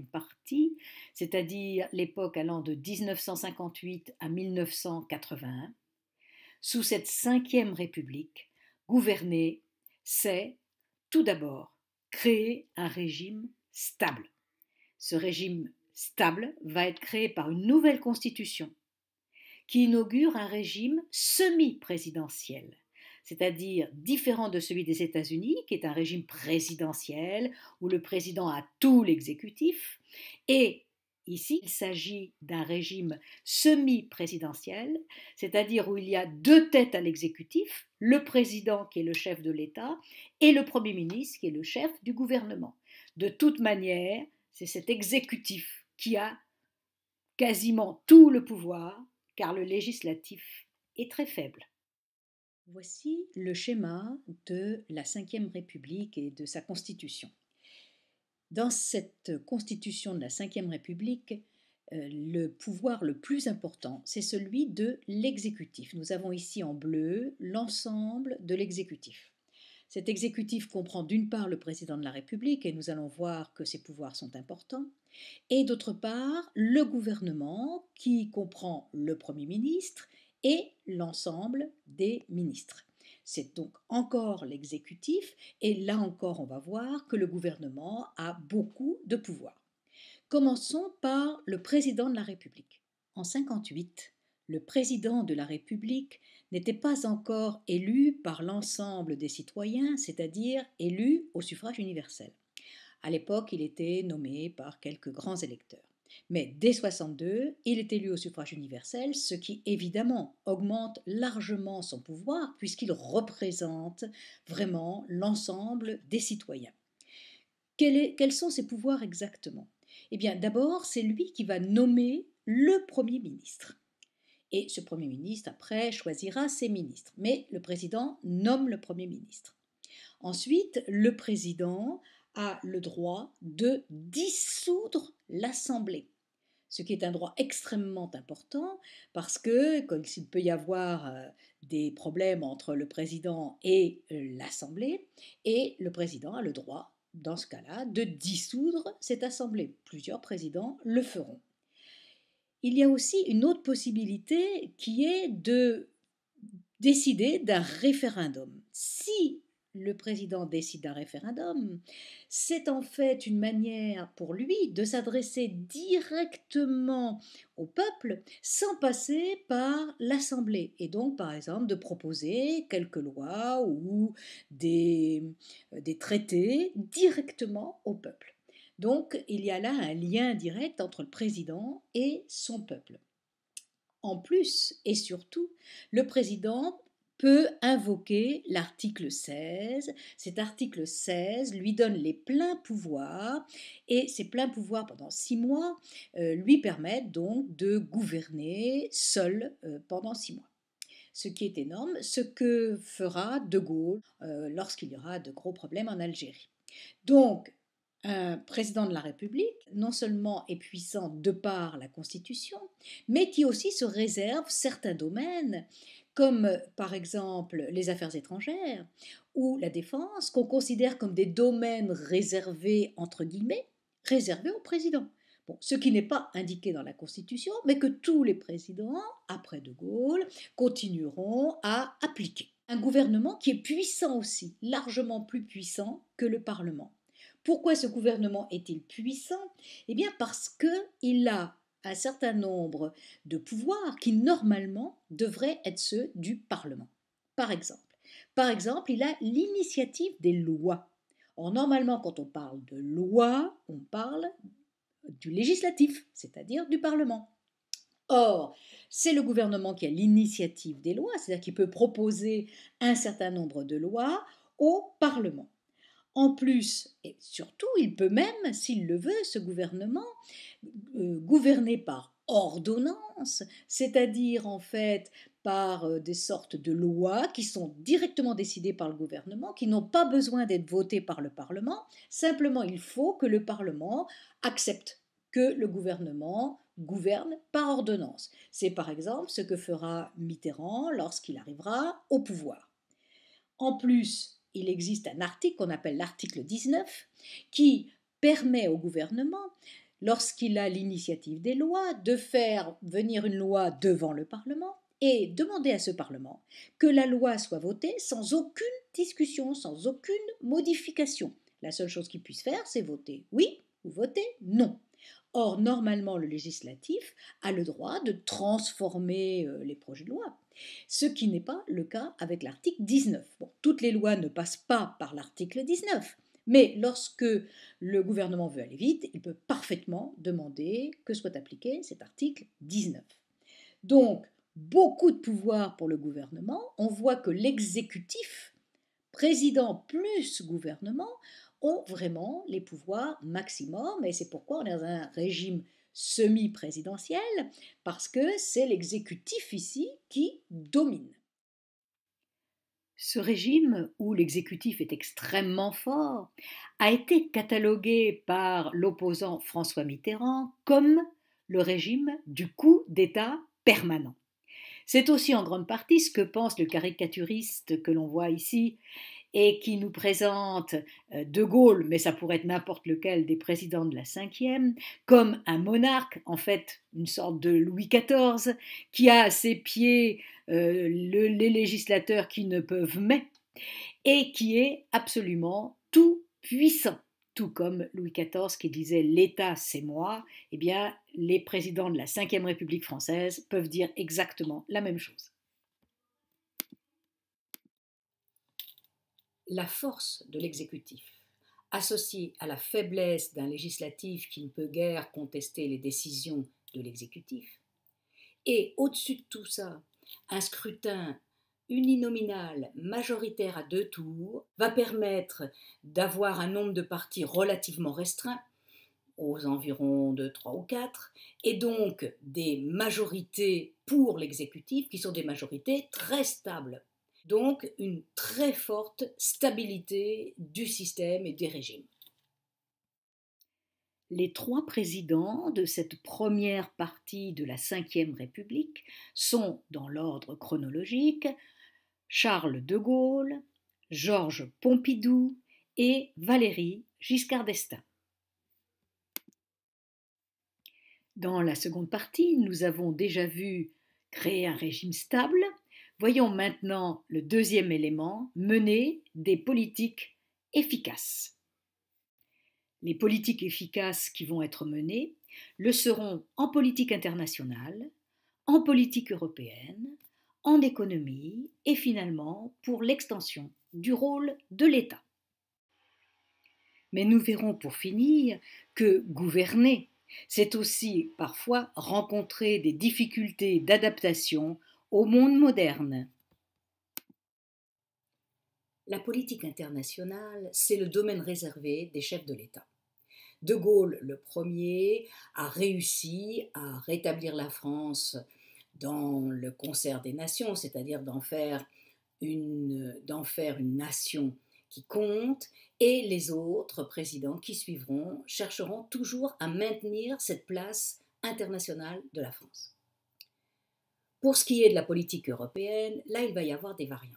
partie, c'est-à-dire l'époque allant de 1958 à 1981, sous cette cinquième République, gouverner, c'est tout d'abord créer un régime stable. Ce régime stable va être créé par une nouvelle constitution qui inaugure un régime semi-présidentiel c'est-à-dire différent de celui des États-Unis, qui est un régime présidentiel où le président a tout l'exécutif, et Ici, il s'agit d'un régime semi-présidentiel, c'est-à-dire où il y a deux têtes à l'exécutif, le président qui est le chef de l'État et le Premier ministre qui est le chef du gouvernement. De toute manière, c'est cet exécutif qui a quasiment tout le pouvoir, car le législatif est très faible. Voici le schéma de la Ve République et de sa constitution. Dans cette constitution de la Ve République, euh, le pouvoir le plus important, c'est celui de l'exécutif. Nous avons ici en bleu l'ensemble de l'exécutif. Cet exécutif comprend d'une part le président de la République, et nous allons voir que ses pouvoirs sont importants, et d'autre part le gouvernement, qui comprend le Premier ministre, et l'ensemble des ministres. C'est donc encore l'exécutif, et là encore on va voir que le gouvernement a beaucoup de pouvoir. Commençons par le président de la République. En 1958, le président de la République n'était pas encore élu par l'ensemble des citoyens, c'est-à-dire élu au suffrage universel. À l'époque, il était nommé par quelques grands électeurs. Mais dès 62, il est élu au suffrage universel, ce qui évidemment augmente largement son pouvoir puisqu'il représente vraiment l'ensemble des citoyens. quels sont ses pouvoirs exactement Eh bien, d'abord, c'est lui qui va nommer le Premier ministre. Et ce Premier ministre, après, choisira ses ministres. Mais le président nomme le Premier ministre. Ensuite, le président a le droit de dissoudre l'Assemblée ce qui est un droit extrêmement important parce que, comme s'il peut y avoir euh, des problèmes entre le président et euh, l'Assemblée, et le président a le droit, dans ce cas-là, de dissoudre cette Assemblée. Plusieurs présidents le feront. Il y a aussi une autre possibilité qui est de décider d'un référendum. Si le président décide d'un référendum, c'est en fait une manière pour lui de s'adresser directement au peuple sans passer par l'Assemblée et donc par exemple de proposer quelques lois ou des, euh, traités directement au peuple. Donc il y a là un lien direct entre le président et son peuple. En plus et surtout, le président peut invoquer l'article 16. Cet article 16 lui donne les pleins pouvoirs et ces pleins pouvoirs pendant six mois euh, lui permettent donc de gouverner seul euh, pendant six mois ce qui est énorme, ce que fera De Gaulle euh, lorsqu'il y aura de gros problèmes en Algérie. Donc, un président de la République, non seulement est puissant de par la Constitution, mais qui aussi se réserve certains domaines comme euh, par exemple les affaires étrangères ou la défense, qu'on considère comme des domaines réservés, entre guillemets, réservés au président. Bon, ce qui n'est pas indiqué dans la Constitution, mais que tous les présidents, après De Gaulle, continueront à appliquer. Un gouvernement qui est puissant aussi, largement plus puissant que le Parlement. Pourquoi ce gouvernement est-il puissant Eh bien parce qu'il a un certain nombre de pouvoirs qui normalement devraient être ceux du Parlement. Par exemple, par exemple, il a l'initiative des lois. Or, normalement, quand on parle de loi, on parle du législatif, c'est-à-dire du Parlement. Or, c'est le gouvernement qui a l'initiative des lois, c'est-à-dire qui peut proposer un certain nombre de lois au Parlement. En plus, et surtout, il peut même, s'il le veut, ce gouvernement, euh, gouverner par ordonnance, c'est-à-dire en fait par euh, des sortes de lois qui sont directement décidées par le gouvernement, qui n'ont pas besoin d'être votées par le Parlement. Simplement, il faut que le Parlement accepte que le gouvernement gouverne par ordonnance. C'est par exemple ce que fera Mitterrand lorsqu'il arrivera au pouvoir. En plus, il existe un article qu'on appelle l'article 19 qui permet au gouvernement, lorsqu'il a l'initiative des lois, de faire venir une loi devant le Parlement et demander à ce Parlement que la loi soit votée sans aucune discussion, sans aucune modification. La seule chose qu'il puisse faire, c'est voter oui ou voter non. Or, normalement, le législatif a le droit de transformer euh, les projets de loi ce qui n'est pas le cas avec l'article 19. toutes les lois ne passent pas par l'article 19, mais lorsque le gouvernement veut aller vite, il peut parfaitement demander que soit appliqué cet article 19. Donc, beaucoup de pouvoir pour le gouvernement. On voit que l'exécutif, président plus gouvernement, ont vraiment les pouvoirs maximum, et c'est pourquoi on est dans un régime semi-présidentielle, parce que c'est l'exécutif ici qui domine. Ce régime, où l'exécutif est extrêmement fort, a été catalogué par l'opposant François Mitterrand comme le régime du coup d'État permanent. C'est aussi en grande partie ce que pense le caricaturiste que l'on voit ici et qui nous présente euh, De Gaulle, mais ça pourrait être n'importe lequel des présidents de la Ve, comme un monarque, en fait une sorte de Louis XIV, qui a à ses pieds euh, les législateurs qui ne peuvent mais, et qui est absolument tout puissant. Tout comme Louis XIV qui disait l'État c'est moi, eh bien les présidents de la Ve République française peuvent dire exactement la même chose. la force de l'exécutif, associée à la faiblesse d'un législatif qui ne peut guère contester les décisions de l'exécutif, et au-dessus de tout ça, un scrutin uninominal majoritaire à deux tours va permettre d'avoir un nombre de partis relativement restreint, aux environs de trois ou quatre, et donc des majorités pour l'exécutif qui sont des majorités très stables donc une très forte stabilité du système et des régimes. Les trois présidents de cette première partie de la Ve République sont, dans l'ordre chronologique, Charles de Gaulle, Georges Pompidou et Valéry Giscard d'Estaing. Dans la seconde partie, nous avons déjà vu créer un régime stable, Voyons maintenant le deuxième élément, mener des politiques efficaces. Les politiques efficaces qui vont être menées le seront en politique internationale, en politique européenne, en économie et finalement pour l'extension du rôle de l'État. Mais nous verrons pour finir que gouverner, c'est aussi parfois rencontrer des difficultés d'adaptation au monde moderne. La politique internationale, c'est le domaine réservé des chefs de l'État. De Gaulle, le premier, a réussi à rétablir la France dans le concert des nations, c'est-à-dire d'en faire une, nation qui compte, et les autres présidents qui suivront chercheront toujours à maintenir cette place internationale de la France. Pour ce qui est de la politique européenne, là, il va y avoir des variantes.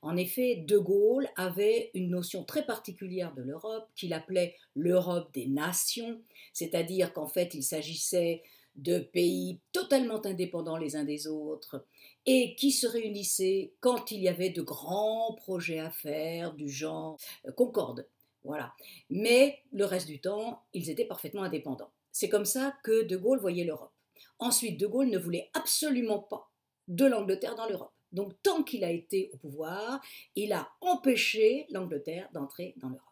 En effet, De Gaulle avait une notion très particulière de l'Europe qu'il appelait l'Europe des nations, c'est-à-dire qu'en fait, il s'agissait de pays totalement indépendants les uns des autres et qui se réunissaient quand il y avait de grands projets à faire du genre euh, Concorde. Voilà. Mais le reste du temps, ils étaient parfaitement indépendants. C'est comme ça que De Gaulle voyait l'Europe. Ensuite, De Gaulle ne voulait absolument pas de l'Angleterre dans l'Europe. Donc tant qu'il a été au pouvoir, il a empêché l'Angleterre d'entrer dans l'Europe.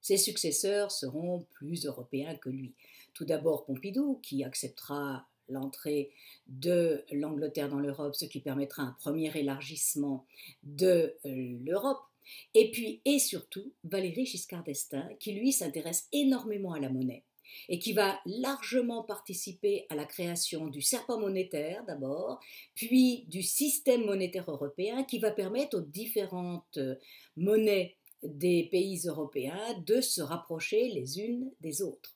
Ses successeurs seront plus européens que lui. Tout d'abord Pompidou, qui acceptera l'entrée de l'Angleterre dans l'Europe, ce qui permettra un premier élargissement de euh, l'Europe. Et puis et surtout Valéry Giscard d'Estaing, qui lui s'intéresse énormément à la monnaie et qui va largement participer à la création du serpent monétaire d'abord, puis du système monétaire européen qui va permettre aux différentes euh, monnaies des pays européens de se rapprocher les unes des autres.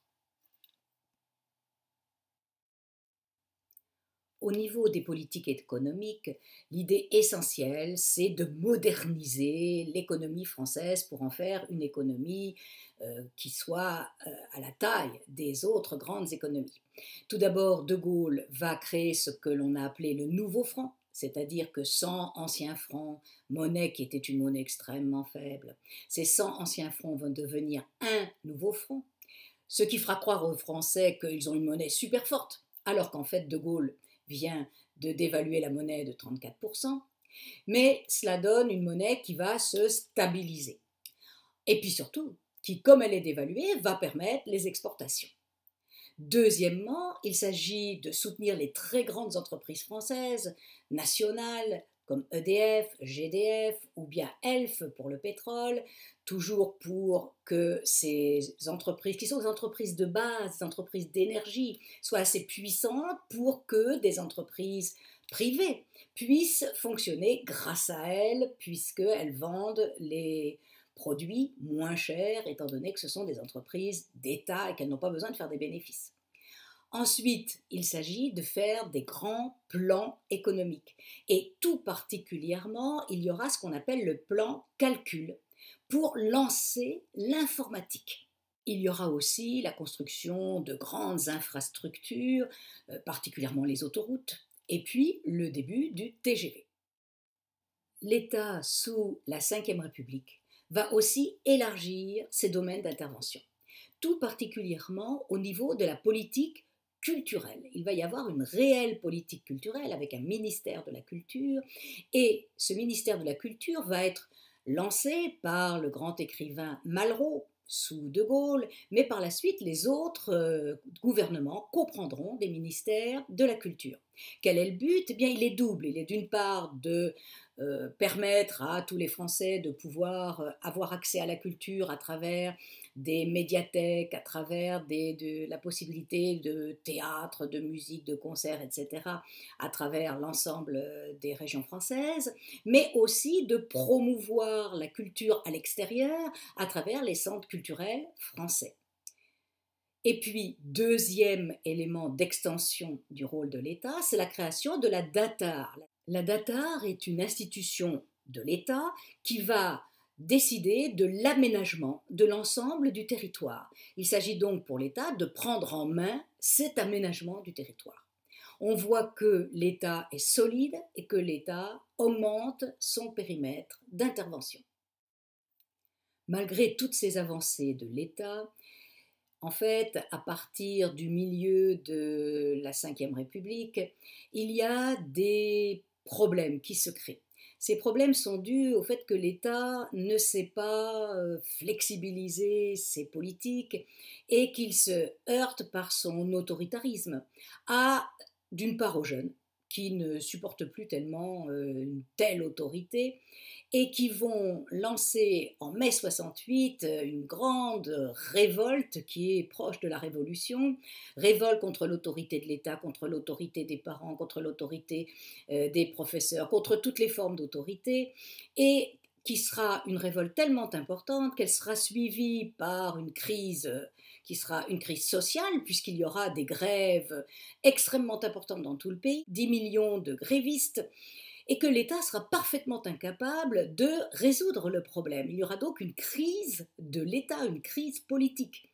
Au niveau des politiques économiques, l'idée essentielle, c'est de moderniser l'économie française pour en faire une économie euh, qui soit euh, à la taille des autres grandes économies. Tout d'abord, De Gaulle va créer ce que l'on a appelé le nouveau franc, c'est-à-dire que 100 anciens francs, monnaie qui était une monnaie extrêmement faible, ces 100 anciens francs vont devenir un nouveau franc, ce qui fera croire aux Français qu'ils ont une monnaie super forte, alors qu'en fait, De Gaulle vient de dévaluer la monnaie de 34%, mais cela donne une monnaie qui va se stabiliser. Et puis surtout, qui, comme elle est dévaluée, va permettre les exportations. Deuxièmement, il s'agit de soutenir les très grandes entreprises françaises, nationales, comme EDF, GDF ou bien ELF pour le pétrole, toujours pour que ces entreprises, qui sont des entreprises de base, des entreprises d'énergie, soient assez puissantes pour que des entreprises privées puissent fonctionner grâce à elles, puisqu'elles vendent les, produits moins chers, étant donné que ce sont des entreprises d'État et qu'elles n'ont pas besoin de faire des bénéfices. Ensuite, il s'agit de faire des grands plans économiques. Et tout particulièrement, il y aura ce qu'on appelle le plan calcul pour lancer l'informatique. Il y aura aussi la construction de grandes infrastructures, euh, particulièrement les autoroutes, et puis le début du TGV. L'État sous la Ve République va aussi élargir ses domaines d'intervention, tout particulièrement au niveau de la politique culturelle. Il va y avoir une réelle politique culturelle avec un ministère de la culture et ce ministère de la culture va être lancé par le grand écrivain Malraux sous De Gaulle, mais par la suite les autres euh, gouvernements comprendront des ministères de la culture. Quel est le but eh bien il est double. Il est d'une part de euh, permettre à tous les Français de pouvoir euh, avoir accès à la culture à travers des médiathèques, à travers des, de la possibilité de théâtre, de musique, de concerts, etc., à travers l'ensemble euh, des régions françaises, mais aussi de promouvoir la culture à l'extérieur à travers les centres culturels français. Et puis, deuxième élément d'extension du rôle de l'État, c'est la création de la DATAR. La DATAR est une institution de l'État qui va décider de l'aménagement de l'ensemble du territoire. Il s'agit donc pour l'État de prendre en main cet aménagement du territoire. On voit que l'État est solide et que l'État augmente son périmètre d'intervention. Malgré toutes ces avancées de l'État, en fait, à partir du milieu de la Ve République, il y a des problèmes qui se créent. Ces problèmes sont dus au fait que l'État ne sait pas euh, flexibiliser ses politiques et qu'il se heurte par son autoritarisme à, d'une part aux jeunes, qui ne supportent plus tellement euh, une telle autorité et qui vont lancer en mai 68 euh, une grande révolte qui est proche de la révolution, révolte contre l'autorité de l'État, contre l'autorité des parents, contre l'autorité euh, des professeurs, contre toutes les formes d'autorité et qui sera une révolte tellement importante qu'elle sera suivie par une crise euh, qui sera une crise sociale, puisqu'il y aura des grèves extrêmement importantes dans tout le pays, 10 millions de grévistes, et que l'État sera parfaitement incapable de résoudre le problème. Il y aura donc une crise de l'État, une crise politique.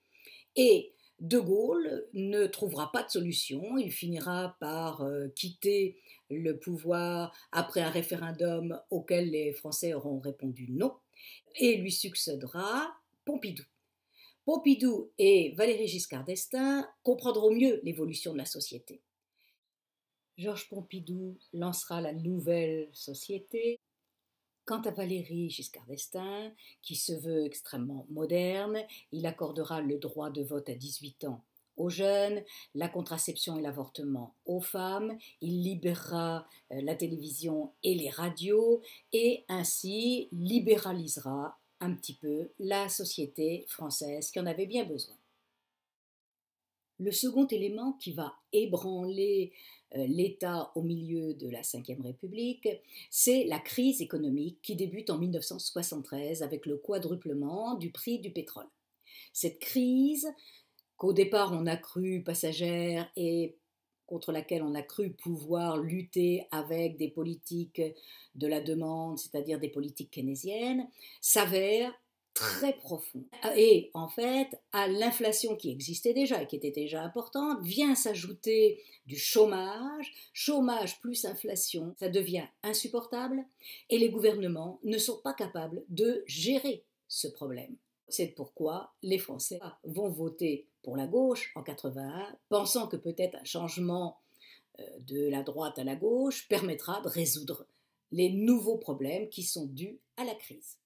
Et de Gaulle ne trouvera pas de solution, il finira par euh, quitter le pouvoir après un référendum auquel les Français auront répondu non, et lui succédera Pompidou. Pompidou et Valéry Giscard d'Estaing comprendront mieux l'évolution de la société. Georges Pompidou lancera la nouvelle société. Quant à Valéry Giscard d'Estaing, qui se veut extrêmement moderne, il accordera le droit de vote à 18 ans aux jeunes, la contraception et l'avortement aux femmes, il libérera euh, la télévision et les radios et ainsi libéralisera un petit peu la société française qui en avait bien besoin. Le second élément qui va ébranler euh, l'État au milieu de la Ve République, c'est la crise économique qui débute en 1973 avec le quadruplement du prix du pétrole. Cette crise qu'au départ on a cru passagère et contre laquelle on a cru pouvoir lutter avec des politiques de la demande, c'est-à-dire des politiques keynésiennes, s'avère très profond. Et en fait, à l'inflation qui existait déjà et qui était déjà importante, vient s'ajouter du chômage, chômage plus inflation, ça devient insupportable et les gouvernements ne sont pas capables de gérer ce problème. C'est pourquoi les Français vont voter pour la gauche en 81, pensant que peut-être un changement euh, de la droite à la gauche permettra de résoudre les nouveaux problèmes qui sont dus à la crise.